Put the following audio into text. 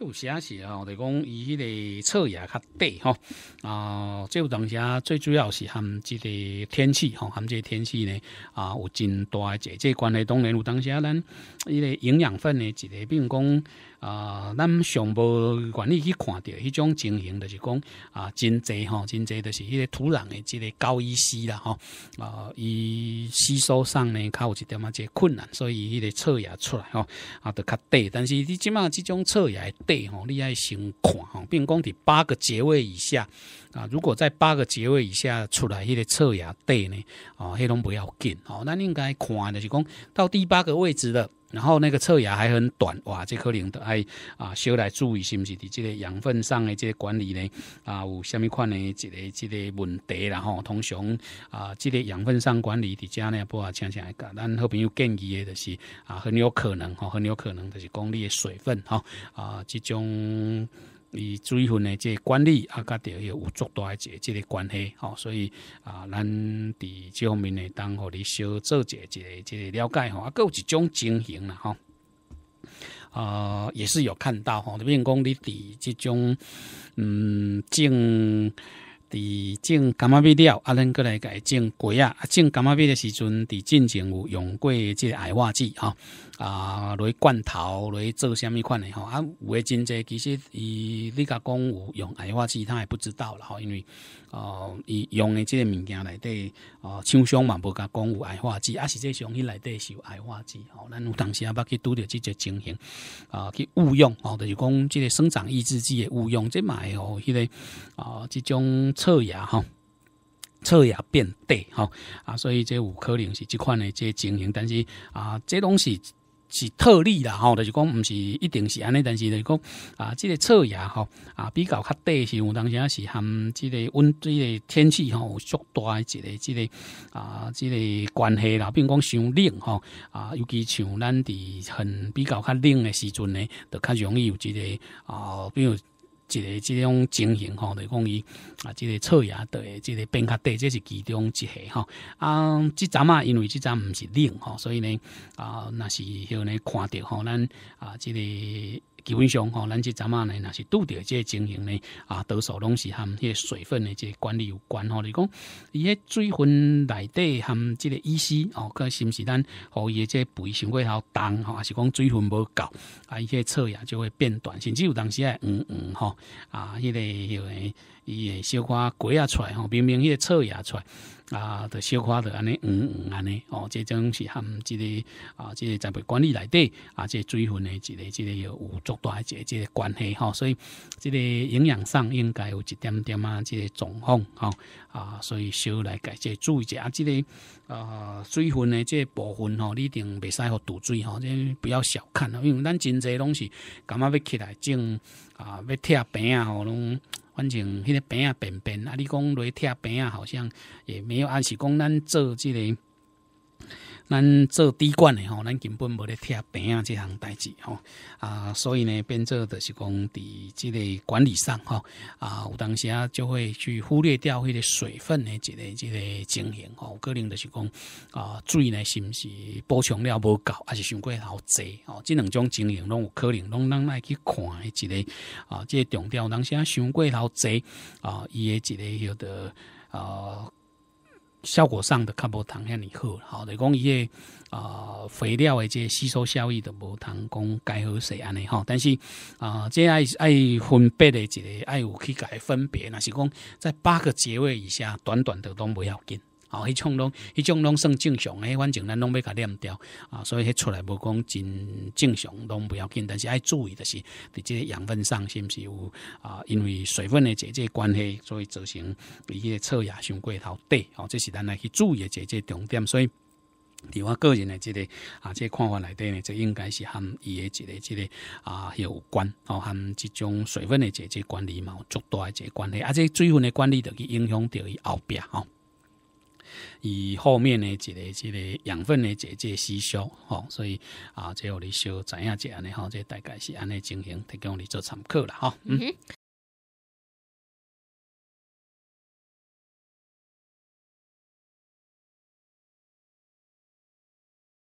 有啥是哦，就讲伊迄个测也较短吼，啊。这有当下最主要是含即个天气吼，含即个天气呢啊有真大的即个关系当然有当下咱伊个营养分呢，一个比如讲。啊，咱上无管意去看到迄种情形就是讲啊，真侪吼，真侪就是迄个土壤的这个高一稀啦吼，啊，伊吸收上呢，有一点啊，这困难，所以迄个测芽出来吼，啊，就较短。但是你即马即种牙芽短吼，你爱先看吼，并讲伫八个节位以下啊。如果在八个节位以下出来迄个测芽短呢，啊，迄拢不要紧哦，那应该看的是讲到第八个位置的。然后那个侧芽还很短，哇，这可能都爱啊，需要来注意是不是？的这个养分上的这些管理呢？啊，有什么款的这个、这个问题然后通常啊，这个养分上管理的家呢，不啊，常常来讲，咱好朋友建议的，就是啊，很有可能哈，很有可能就是你的水分哈啊，这种。伊水分的这管理啊，甲着许有足大一个这个关系吼，所以啊，咱伫这方面呢，当互你小做一下这个个了解吼，啊，各有一种情形啦吼，啊，也是有看到吼，比如讲你伫即种嗯，正。伫种柑仔病了，啊咱过来改种果啊。种柑仔病的时阵，伫进前有用过即个矮化剂啊？啊，去罐头，去做虾物款的吼？啊，有真济，其实伊你甲讲有用矮化剂，他也不知道了吼。因为哦，伊用的即个物件内底哦，厂商嘛无甲讲有矮化剂，啊实际商伊内底是有矮化剂吼。咱有当时也捌去拄着即种情形啊，去误用哦，就是讲即个生长抑制剂的误用，即买吼迄个啊，即种。测牙哈，测牙变短哈啊，所以这有可能是这款的这情形，但是啊，这东西是特例啦吼，就是讲毋是一定是安尼，但是就是讲啊，这个测牙吼，啊比较较短是，我当时是含即个温这个天气吼，有缩大一个这个啊这个关系啦，比如讲伤冷吼，啊，尤其像咱伫很比较较冷的时阵呢，就较容易有这个啊，比如。一个即种情形吼，讲伊啊，即个侧牙地，即个边较地，即是其中一系吼。啊，即阵啊，因为即阵毋是冷吼，所以呢，啊，若是向来看着吼，咱啊，即个。基本上吼，咱即阵样呢？若是拄着即个情形呢，啊，多数拢是含个水分的，即个管理有关吼。你讲伊迄水分内底含即个乙烯哦，看是毋是咱伊的即个肥生过头重吼，还是讲水分无够啊？伊迄个草芽就会变短，甚至有当时还黄黄吼啊，迄个因个伊小可改下出来吼，明明迄个草芽出。来。啊，就消化的安尼，嗯嗯安尼，哦，这种是含这个啊，这个栽培管理内底啊，这水分的这个这个有足大一个这个关系哈，所以这个营养上应该有一点点啊，这个状况哈啊，所以小来改，即注意者啊，这个呃水分的这个部分吼，你一定袂使喝堵水吼，即不要小看，因为咱真济拢是感觉要起来种啊，要拆病啊吼，拢。反正迄个饼啊，便便啊，你讲来拆饼啊，好像也没有按时讲咱做即个。咱做滴管的吼，咱根本无咧贴饼啊，这项代志吼啊，所以呢，变做的是讲，伫即个管理上吼啊，有当时啊就会去忽略掉迄个水分的一个即个经营吼，可能的是讲啊，水呢是毋是补充了无够，还是伤过头侪吼，即两种经营拢有可能拢咱来去看的一个啊，个强调当下伤过头侪啊，一些一个有的啊。效果上的较无谈遐尼好，吼，是讲伊个啊肥料的这吸收效益都无谈讲介好谁安尼吼，但是啊，这爱爱分别的，一个爱有去改分别，那是讲在八个结位以下，短短的都不要紧。哦，迄种拢，迄种拢算正常诶。反正咱拢要甲念掉啊，所以迄出来无讲真正常，拢不要紧。但是爱注意的是，伫即个养分上，是毋是有啊？因为水分的姐姐关系，所以造成伊个测芽伤过头低。哦，这是咱来去注意的姐姐重点。所以，伫我个人的即个啊，即个看法内底呢，这应该是含伊诶即个即个啊，有关哦，含即种水分的姐姐管理嘛，有足大诶一个关系。啊，且水分的管理，着去影响着伊后壁吼。以后面呢，这个、这个养分呢，这个吸收吼，所以啊，这我你收怎样怎样呢？哈，这大概是安尼情形，提供你做参考啦哈，嗯。